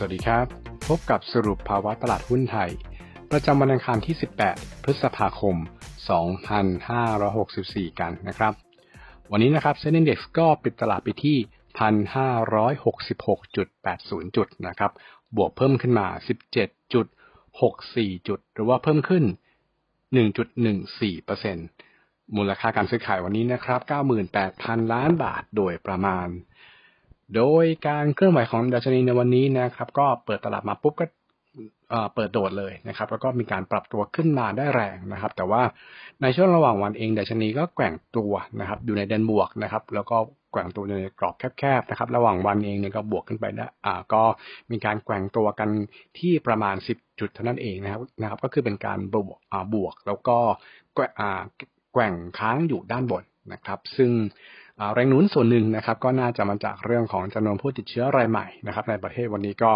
สวัสดีครับ พบกับสรุปภาวะตลาดหุ้นไทย ประจำวันอังคารที่ 18 พฤษภาคม 2564 กันนะครับ วันนี้นะครับเซ็นดีเด็กซ์ก็ปิดตลาดไปที่ 1,566.80 จุดนะครับ บวกเพิ่มขึ้นมา 17.64 จุด หรือว่าเพิ่มขึ้น 1.14%มูลค่าการซื้อขายวันนี้นะครับ 98,000 ล้านบาทโดยประมาณโดยการเคลื่อนไหวของดัชนีในวันนี้นะครับ ก็เปิดตลาดมาปุ๊บก็เปิดโดดเลยนะครับ แล้วก็มีการปรับตัวขึ้นมาได้แรงนะครับ แต่ว่าในช่วงระหว่างวันเองดัชนีก็แกว่งตัวนะครับอยู่ในแดนบวกนะครับ แล้วก็แกว่งตัวในกรอบแคบๆนะครับ ระหว่างวันเองเนี่ยก็บวกขึ้นไปนะอ่า ก็มีการแกว่งตัวกันที่ประมาณ10จุดเท่านั้นเองนะครับนะครับ ก็คือเป็นการบวกอ่าบวกแล้วก็แกว่งค้างอยู่ด้านบนนะครับ ซึ่งแรงหนุนส่วนหนึ่งนะครับ ก็น่าจะมาจากเรื่องของจำนวนผู้ติดเชื้อรายใหม่นะครับ ในประเทศวันนี้ก็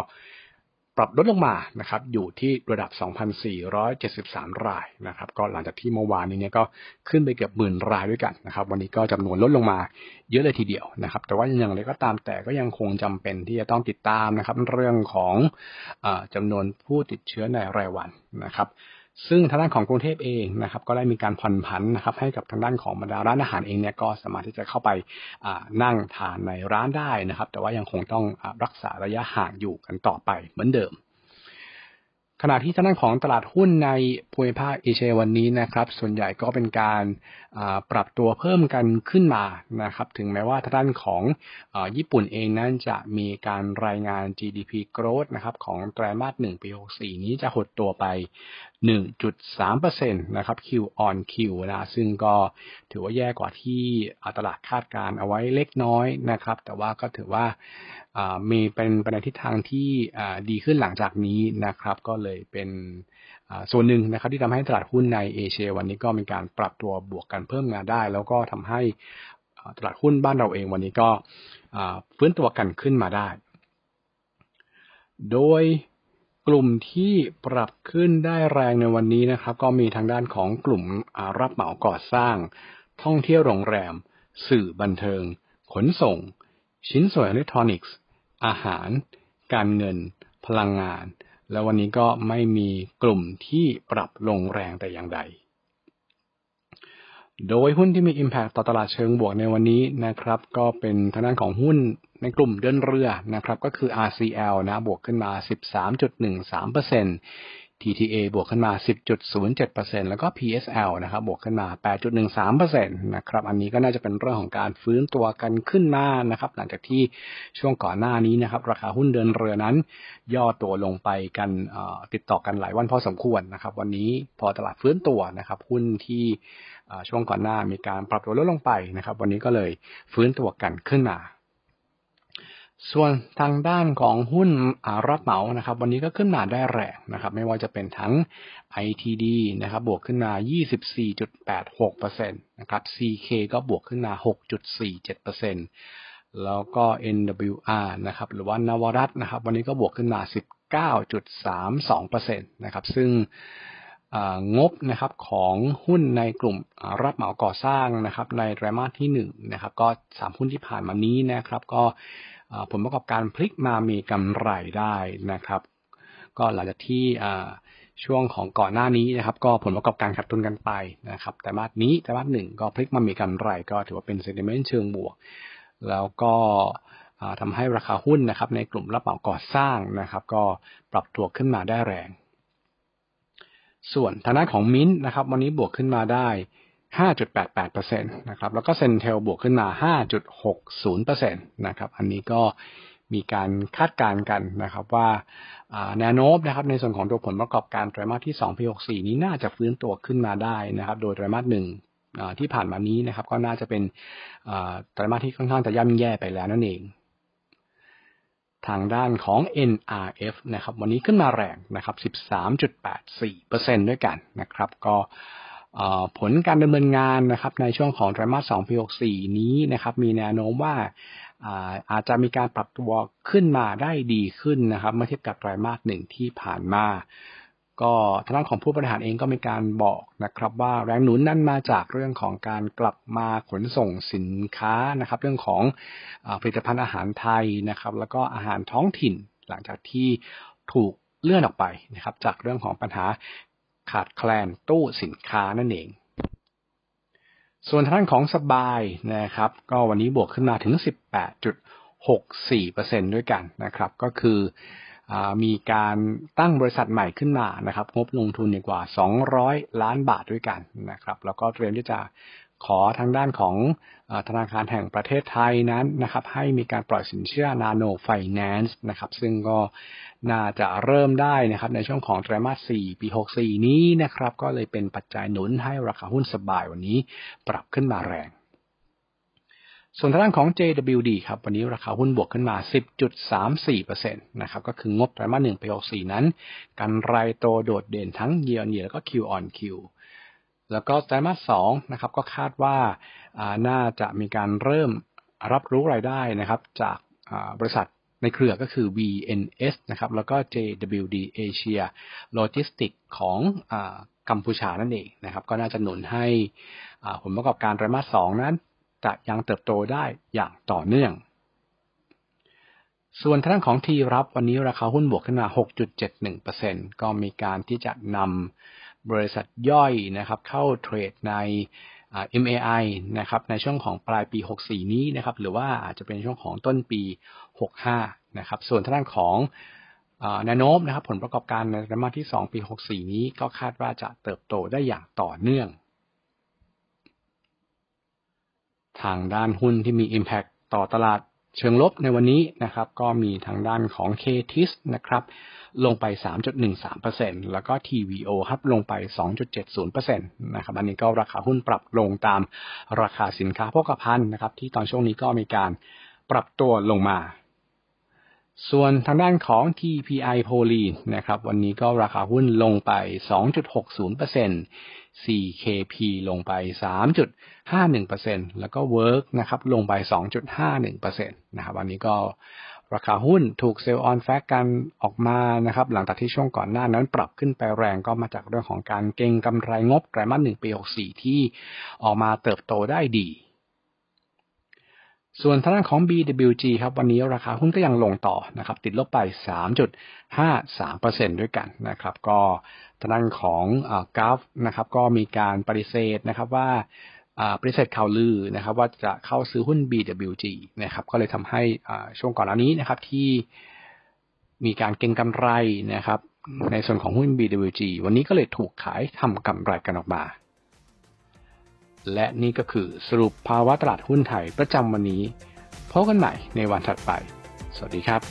ปรับลดลงมานะครับ อยู่ที่ระดับ 2,473 รายนะครับ ก็หลังจากที่เมื่อวานนี้เนี่ยก็ขึ้นไปเกือบหมื่นรายด้วยกันนะครับ วันนี้ก็จำนวนลดลงมา เยอะเลยทีเดียวนะครับ แต่ว่าอย่างไรก็ตามแต่ก็ยังคงจำเป็นที่จะต้องติดตามนะครับ เรื่องของอจำนวนผู้ติดเชื้อในรายวันนะครับซึ่งทางด้านของกรุงเทพเองนะครับ ก็ได้มีการผ่อนผันนะครับ ให้กับทางด้านของบรรดาร้านอาหารเองเนี่ยก็สามารถที่จะเข้าไปนั่งทานในร้านได้นะครับ แต่ว่ายังคงต้องรักษาระยะห่างอยู่กันต่อไปเหมือนเดิม ขณะที่ทางด้านของตลาดหุ้นในภูมิภาคเอเชียวันนี้นะครับ ส่วนใหญ่ก็เป็นการปรับตัวเพิ่มกันขึ้นมานะครับ ถึงแม้ว่าทางด้านของญี่ปุ่นเองนั้นจะมีการรายงาน GDP growth นะครับของไตรมาสหนึ่งปี 64 นี้จะหดตัวไป1.3%นะครับ Q on Q นะซึ่งก็ถือว่าแย่กว่าที่ตลาดคาดการเอาไว้เล็กน้อยนะครับ แต่ว่าก็ถือว่ามีเป็นไปในทิศทางที่ดีขึ้นหลังจากนี้นะครับ ก็เลยเป็นส่วนหนึ่งนะครับที่ทำให้ตลาดหุ้นในเอเชียวันนี้ก็ มีการปรับตัวบวกกันเพิ่มงานได้ แล้วก็ทำให้ตลาดหุ้นบ้านเราเองวันนี้ก็ฟื้นตัวกันขึ้นมาได้ โดยกลุ่มที่ปรับขึ้นได้แรงในวันนี้นะครับก็มีทางด้านของกลุ่มรับเหมาก่อสร้าง ท่องเที่ยวโรงแรม สื่อบันเทิง ขนส่ง ชิ้นส่วนอิเล็กทรอนิกส์ อาหาร การเงิน พลังงาน และวันนี้ก็ไม่มีกลุ่มที่ปรับลงแรงแต่อย่างใดโดยหุ้นที่มี Impact ต่อตลาดเชิงบวกในวันนี้นะครับ ก็เป็นทางด้านของหุ้นในกลุ่มเดินเรือนะครับ ก็คือ RCL นะบวกขึ้นมา 13.13% TTA บวกขึ้นมา 10.07%แล้วก็ PSL นะครับ บวกขึ้นมา 8.13%นะครับ อันนี้ก็น่าจะเป็นเรื่องของการฟื้นตัวกันขึ้นมา นะครับ หลังจากที่ช่วงก่อนหน้านี้นะครับ ราคาหุ้นเดินเรือนั้น ย่อตัวลงไปกันติดต่อกันหลายวันพอสมควรนะครับ วันนี้พอตลาดฟื้นตัวนะครับ หุ้นที่ช่วงก่อนหน้ามีการปรับตัวลดลงไปนะครับ วันนี้ก็เลยฟื้นตัวกันขึ้นมาส่วนทางด้านของหุ้นอารับเหมานะครับ วันนี้ก็ขึ้นมาได้แรงนะครับ ไม่ว่าจะเป็นทั้ง ITD นะครับ บวกขึ้นมา24.86%นะครับ CK ก็บวกขึ้นมา6.47%แล้วก็ NWR นะครับ หรือว่านวรัตนะครับ วันนี้ก็บวกขึ้นมา19.32%นะครับ ซึ่งงบนะครับ ของหุ้นในกลุ่มรับเหมาก่อสร้างนะครับ ในไตรมาสที่1นะครับ ก็3หุ้นที่ผ่านมานี้นะครับก็ผลประกอบการพลิกมามีกำไรได้นะครับก็หลังจากที่ช่วงของก่อนหน้านี้นะครับ ก็ผลประกอบการขาดทุนกันไปนะครับ แต่มาสนี้แต่มาสหนึ่งก็พลิกมามีกำไรก็ถือว่าเป็นเซนติเมนต์เชิงบวก แล้วก็ทำให้ราคาหุ้นนะครับ ในกลุ่มรับเหมาก่อสร้างนะครับ ก็ปรับตัวขึ้นมาได้แรง ส่วนทางด้านของมิ้นนะครับวันนี้บวกขึ้นมาได้5.88%นะครับ แล้วก็เซนเทลบวกขึ้นมา 5.60%นะครับ อันนี้ก็มีการคาดการณ์กันนะครับว่าแนวโน้มนะครับ ในส่วนของตัวผลประกอบการไตรมาสที่2ปี64 นี้น่าจะฟื้นตัวขึ้นมาได้นะครับ โดยไตรมาสหนึ่งที่ผ่านมานี้นะครับ ก็น่าจะเป็นไตรมาสที่ค่อนข้างจะย่ำแย่ไปแล้วนั่นเอง ทางด้านของ NRF นะครับ วันนี้ขึ้นมาแรงนะครับ 13.84%ด้วยกันนะครับก็ผลการดำเนินงานนะครับ ในช่วงของไตรมาส2ปี64 นี้นะครับ มีแนวโน้มว่า อาจจะมีการปรับตัวขึ้นมาได้ดีขึ้นนะครับเมื่อเทียบกับไตรมาสหนึ่งที่ผ่านมาก็ทางด้านของผู้บริหารเองก็มีการบอก นะครับว่าแรงหนุนนั่นมาจากเรื่องของการกลับมาขนส่งสินค้านะครับ เรื่องของผลิตภัณฑ์อาหารไทยนะครับ แล้วก็อาหารท้องถิ่นหลังจากที่ถูกเลื่อนออกไปนะครับ จากเรื่องของปัญหาขาดแคลน ตู้สินค้านั่นเอง ส่วนทางด้านของสบายนะครับ ก็วันนี้บวกขึ้นมาถึง 18.64%ด้วยกันนะครับ ก็คือมีการตั้งบริษัทใหม่ขึ้นมานะครับ งบลงทุนกว่า 200 ล้านบาทด้วยกันนะครับแล้วก็เตรียมที่จะขอทางด้านของธนาคารแห่งประเทศไทยนั้นนะครับให้มีการปล่อยสินเชื่อนาโนไฟแนนซ์นะครับซึ่งก็น่าจะเริ่มได้นะครับในช่วงของไตรมาส 4 ปี 64 นี้นะครับก็เลยเป็นปัจจัยหนุนให้ราคาหุ้นสบายวันนี้ปรับขึ้นมาแรง ส่วนทางด้านของ JWD ครับวันนี้ราคาหุ้นบวกขึ้นมา 10.34%นะครับก็คืองบไตรมาส1ปี 64 นั้นกำไรโตโดดเด่นทั้ง y ย a ย on y ย a ยแล้วก็ Q on Q แล้วก็ไตรมาสสองนะครับ ก็คาดว่าน่าจะมีการเริ่มรับรู้รายได้นะครับ จากบริษัทในเครือก็คือ VNS นะครับ แล้วก็ JWD Asia Logistics ของอกัมพูชานั่นเองนะครับ ก็น่าจะหนุนให้ผลประกอบการไตรมาสสองนั้น จะยังเติบโตได้อย่างต่อเนื่อง ส่วนทางของที รับวันนี้ ราคาหุ้นบวกขึ้นมา 6.71%ก็มีการที่จะนำบริษัทย่อยนะครับเข้าเทรดใน MAI นะครับในช่วงของปลายปี 64 นี้นะครับหรือว่าอาจจะเป็นช่วงของต้นปี 65 นะครับ ส่วนทางด้านของนาโนมนะครับ ผลประกอบการในไตรมาสที่ 2 ปี 64 นี้ก็คาดว่าจะเติบโตได้อย่างต่อเนื่อง ทางด้านหุ้นที่มี Impact ต่อตลาดเชิงลบในวันนี้นะครับ ก็มีทางด้านของ k t ิสนะครับ ลงไป 3.13%แล้วก็ TVO ครับลงไป 2.70%นะครับอันนี้ก็ราคาหุ้นปรับลงตามราคาสินค้าโภคภัณฑ์นะครับ ที่ตอนช่วงนี้ก็มีการปรับตัวลงมาส่วนทางด้านของ TPI p o l y นะครับวันนี้ก็ราคาหุ้นลงไป 2.60% CKP ลงไป 3.51%แล้วก็ Work นะครับลงไป 2.51%นะครับวันนี้ก็ราคาหุ้นถูกเซลล์ออนแฟกกันออกมานะครับหลังจากที่ช่วงก่อนหน้านั้นปรับขึ้นไปแรงก็มาจากเรื่องของการเก็งกำไรงบไตรมาสหนึ่งปี 64 ที่ออกมาเติบโตได้ดีส่วนทางด้านของ BWG ครับวันนี้ราคาหุ้นก็ยังลงต่อนะครับติดลบไป 3.53%ด้วยกันนะครับก็ทางด้านของกราฟนะครับก็มีการปฏิเสธนะครับว่าปฏิเสธข่าวลือนะครับว่าจะเข้าซื้อหุ้น BWG นะครับก็เลยทำให้ช่วงก่อนหน้านี้นะครับที่มีการเก็งกำไรนะครับ ในส่วนของหุ้น BWG วันนี้ก็เลยถูกขายทำกำไรกันออกมาและนี่ก็คือสรุปภาวะตลาดหุ้นไทยประจำวันนี้พบกันใหม่ในวันถัดไป สวัสดีครับ